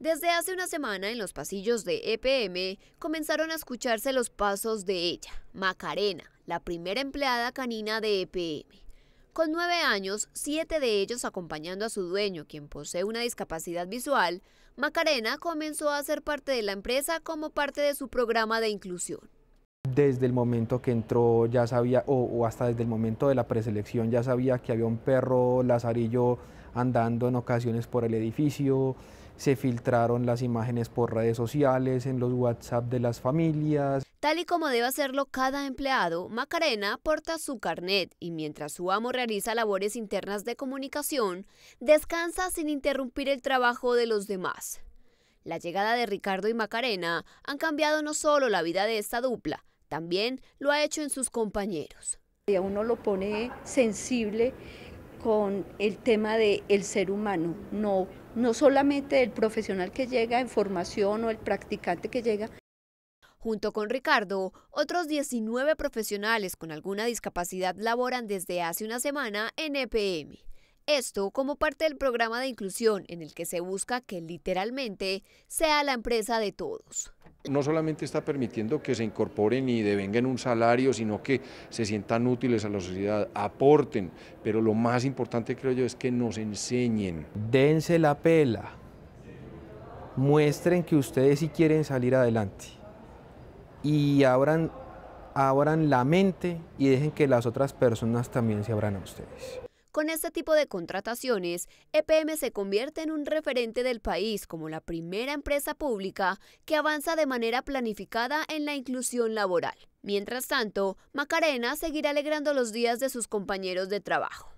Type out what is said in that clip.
Desde hace una semana en los pasillos de EPM comenzaron a escucharse los pasos de ella, Macarena, la primera empleada canina de EPM. Con nueve años, siete de ellos acompañando a su dueño, quien posee una discapacidad visual, Macarena comenzó a ser parte de la empresa como parte de su programa de inclusión desde el momento que entró ya sabía, o, hasta desde el momento de la preselección ya sabía que había un perro lazarillo andando en ocasiones por el edificio, se filtraron las imágenes por redes sociales, en los WhatsApp de las familias. Tal y como debe hacerlo cada empleado, Macarena porta su carnet y mientras su amo realiza labores internas de comunicación, descansa sin interrumpir el trabajo de los demás. La llegada de Ricardo y Macarena han cambiado no solo la vida de esta dupla, también lo ha hecho en sus compañeros. A uno lo pone sensible con el tema del el ser humano, no, no solamente el profesional que llega en formación o el practicante que llega. Junto con Ricardo, otros 19 profesionales con alguna discapacidad laboran desde hace una semana en EPM. Esto como parte del programa de inclusión en el que se busca que literalmente sea la empresa de todos. No solamente está permitiendo que se incorporen y devengan un salario, sino que se sientan útiles a la sociedad, aporten, pero lo más importante creo yo es que nos enseñen. Dense la pela, muestren que ustedes sí quieren salir adelante y abran, abran la mente y dejen que las otras personas también se abran a ustedes. Con este tipo de contrataciones, EPM se convierte en un referente del país como la primera empresa pública que avanza de manera planificada en la inclusión laboral. Mientras tanto, Macarena seguirá alegrando los días de sus compañeros de trabajo.